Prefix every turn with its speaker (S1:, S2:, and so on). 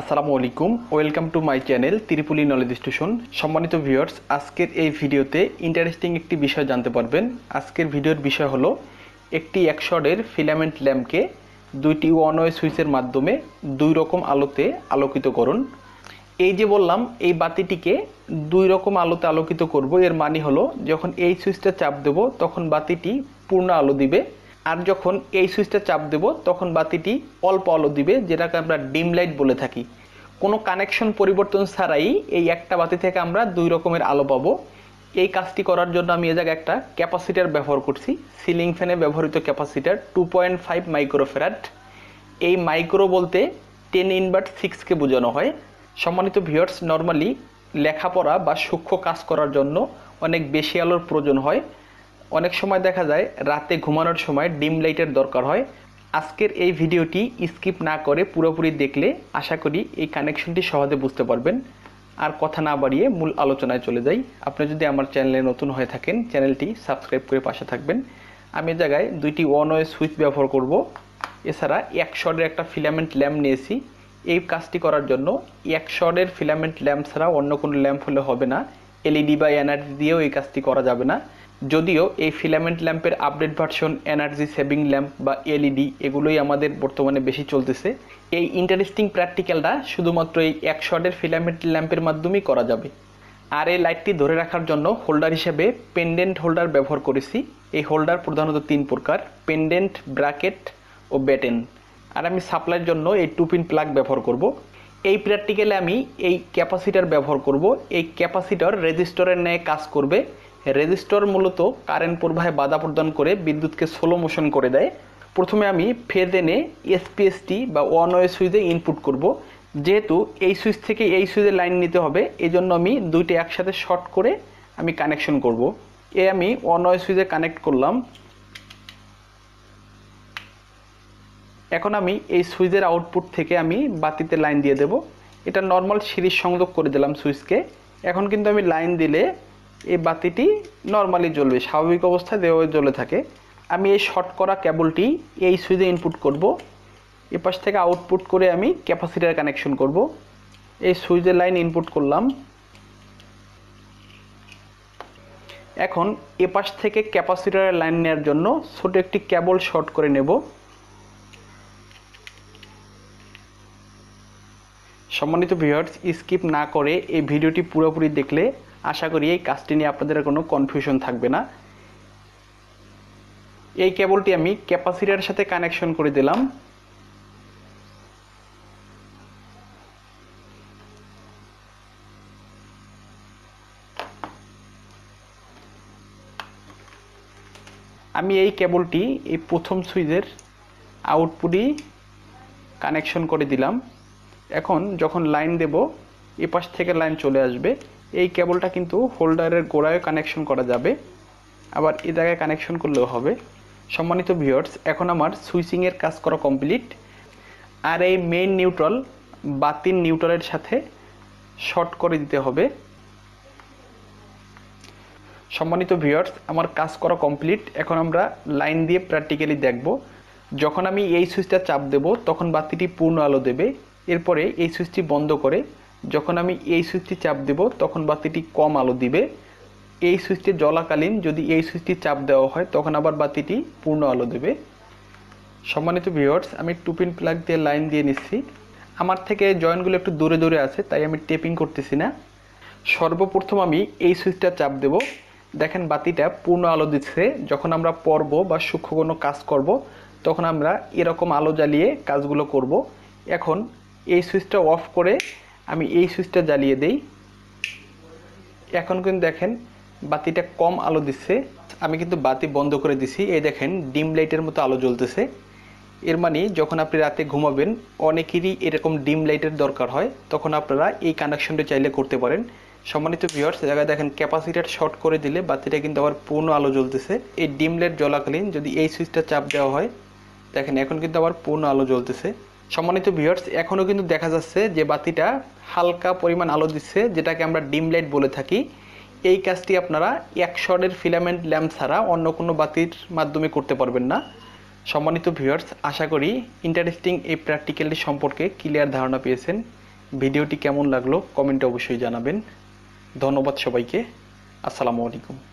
S1: আসসালামু আলাইকুম welcome to my channel ত্রিপুলি নলেজ স্টেশন সম্মানিত ভিউয়ার্স আজকের এই ভিডিওতে ইন্টারেস্টিং একটি বিষয় জানতে পারবেন আজকের ভিডিওর বিষয় হলো একটি একশডের ফিলামেন্ট ল্যাম্পকে দুইটি ওয়ানওয়ে সুইচের মাধ্যমে দুই রকম আলোতে আলোকিত করুন এই যে বললাম এই বাতিটিকে দুই রকম আলোতে আলোকিত করব এর মানে হলো যখন এই সুইচটা চাপ দেব তখন বাতিটি পূর্ণ আলো দিবে আর যখন এই সুইচটা চাপ দেব তখন বাতিটি অল্প আলো দিবে যেটাকে আমরা ডিম লাইট বলে থাকি কোনো কানেকশন পরিবর্তন ছাড়াই এই একটা বাতি থেকে আমরা দুই রকমের আলো পাবো এই কাজটি করার জন্য আমি এ জায়গায় একটা ক্যাপাসিটার ব্যবহার করছি সিলিং ফ্যানে ব্যবহৃত capacitor two point five microfarad এই মাইক্রো বলতে টেন ইনভার্ট সিক্সকে বোঝানো হয় সম্মানিত ভিওয়ার্স নর্মালি লেখাপড়া বা সূক্ষ্ম কাজ করার জন্য অনেক বেশি আলোর প্রয়োজন হয় অনেক সময় দেখা যায় রাতে ঘুমানোর সময় ডিম লাইটের দরকার হয় আজকের এই ভিডিওটি স্কিপ না করে পুরোপুরি দেখলে আশা করি এই কানেকশনটি সহজে বুঝতে পারবেন আর কথা না বাড়িয়ে মূল আলোচনায় চলে যাই আপনি যদি আমার চ্যানেলে নতুন হয়ে থাকেন চ্যানেলটি সাবস্ক্রাইব করে পাশে থাকবেন আমি জায়গায় দুইটি ওয়ান ওয়ে সুইচ ব্যবহার করব এছাড়া এক শটের একটা ফিলামেন্ট ল্যাম্প নিয়েছি এই কাজটি করার জন্য এক শটের ফিলামেন্ট ল্যাম্প ছাড়া অন্য কোনো ল্যাম্প হলে হবে না এলইডি e বা এনার্জি দিয়েও এই কাজটি করা যাবে না যদিও এই ফিলামেন্ট ল্যাম্পের update version energy saving lamp বা এলইডি এগুলোই আমাদের বর্তমানে বেশি চলতেছে এই ইন্টারেস্টিং প্র্যাকটিক্যালটা শুধুমাত্র এই এক শটের ফিলামেন্ট ল্যাম্পের মাধ্যমেই করা যাবে আর এই লাইটটি ধরে রাখার জন্য হোল্ডার হিসেবে পেন্ডেন্ট হোল্ডার ব্যবহার করেছি এই হোল্ডার প্রধানত তিন প্রকার পেন্ডেন্ট ব্র্যাকেট ও ব্যাটেন আর আমি সাপ্লাইয়ের জন্য এই টু পিন প্লাগ ব্যবহার করব এই প্র্যাকটিক্যালে আমি এই ক্যাপাসিটার ব্যবহার করব এই ক্যাপাসিটার রেজিস্টরের ন্যায় কাজ করবে রেজিস্টর মূলত কারেন্ট প্রবাহে বাধা প্রদান করে বিদ্যুৎকে স্লো মোশন করে দেয় প্রথমে আমি ফের এনে এসপিএসটি বা ওয়ান ওয়ে সুইচে ইনপুট করব যেহেতু এই সুইচ থেকে এই সুইচে লাইন নিতে হবে এজন্য আমি দুইটি একসাথে শর্ট করে আমি কানেকশন করব। এ আমি ওয়ান ওয়ে সুইচে কানেক্ট করলাম এখন আমি এই সুইচের আউটপুট থেকে আমি বাতিতে লাইন দিয়ে দেব এটা নর্মাল সিরিজ সংযোগ করে দিলাম সুইচকে এখন কিন্তু আমি লাইন দিলে এই বাতিটি নর্মালি জ্বলবে স্বাভাবিক অবস্থায় দেওয়া জ্বলে থাকে আমি এই শর্ট করা কেবলটি এই সুইচে ইনপুট করব এপাশ থেকে আউটপুট করে আমি ক্যাপাসিটার কানেকশন করব এই সুইচের লাইন ইনপুট করলাম এখন এপাশ থেকে ক্যাপাসিটারের লাইন নেওয়ার জন্য ছোট একটি কেবল শর্ট করে নেব সম্মানিত ভিউয়ার্স স্কিপ না করে এই ভিডিওটি পুরোপুরি দেখলে আশা করি এই কাজটি নিয়ে আপনাদের কোনো কনফিউশন থাকবে না এই কেবলটি আমি ক্যাপাসিটার সাথে কানেকশন করে দিলাম আমি এই কেবলটি এই প্রথম সুইচের আউটপুটই কানেকশন করে দিলাম এখন যখন লাইন দেব এপাশ থেকে লাইন চলে আসবে এই কেবলটা কিন্তু হোল্ডারের গোড়ায় কানেকশন করা যাবে আবার এ জায়গায় কানেকশন করলেও হবে সম্মানিত ভিউয়ার্স এখন আমার সুইচিংয়ের কাজ করা কমপ্লিট আর এই মেইন নিউট্রাল বাতিন নিউট্রালের সাথে শর্ট করে দিতে হবে সম্মানিত ভিউয়ার্স আমার কাজ করা কমপ্লিট এখন আমরা লাইন দিয়ে প্র্যাকটিক্যালি দেখব যখন আমি এই সুইচটা চাপ দেব তখন বাতিটি পূর্ণ আলো দেবে এরপরে এই সুইচটি বন্ধ করে যখন আমি এই সুইচটি চাপ দেব তখন বাতিটি কম আলো দিবে এই সুইচটি জলাকালীন যদি এই সুইচটি চাপ দেওয়া হয় তখন আবার বাতিটি পূর্ণ আলো দেবে সম্মানিত ভিউয়ার্স আমি টুপিন প্লাগ দিয়ে লাইন দিয়ে নিচ্ছি আমার থেকে জয়েন্টগুলো একটু দূরে দূরে আছে তাই আমি টেপিং করতেছি না সর্বপ্রথম আমি এই সুইচটা চাপ দেব দেখেন বাতিটা পূর্ণ আলো দিচ্ছে যখন আমরা পর্ব বা সূক্ষ্ম কোনো কাজ করব তখন আমরা এরকম আলো জ্বালিয়ে কাজগুলো করব এখন এই সুইচটা অফ করে আমি এই সুইচটা জ্বালিয়ে দেই এখন কিন্তু দেখেন বাতিটা কম আলো দিচ্ছে আমি কিন্তু বাতি বন্ধ করে দিছি এই দেখেন ডিম লাইটের মতো আলো জ্বলতেছে এর মানে যখন আপনি রাতে ঘুমাবেন অনেকেরই এরকম ডিম লাইটের দরকার হয় তখন আপনারা এই কানেকশনটা চাইলে করতে পারেন সম্মানিত ভিউয়ার্স জায়গায় দেখেন ক্যাপাসিটার শর্ট করে দিলে বাতিটা কিন্তু আবার পূর্ণ আলো জ্বলতেছে এই ডিম লাইট জ্বলাকালীন যদি এই সুইচটা চাপ দেওয়া হয় দেখেন এখন কিন্তু আবার পূর্ণ আলো জ্বলতেছে সম্মানিত ভিউয়ার্স এখনও কিন্তু দেখা যাচ্ছে যে বাতিটা হালকা পরিমাণ আলো দিচ্ছে যেটাকে আমরা ডিম লাইট বলে থাকি এই কাজটি আপনারা এক ফিলামেন্ট ল্যাম্প ছাড়া অন্য কোনো বাতির মাধ্যমে করতে পারবেন না সম্মানিত ভিউয়ার্স আশা করি ইন্টারেস্টিং এই প্র্যাকটিক্যালটি সম্পর্কে ক্লিয়ার ধারণা পেয়েছেন ভিডিওটি কেমন লাগলো কমেন্টে অবশ্যই জানাবেন ধন্যবাদ সবাইকে আসসালামু আলাইকুম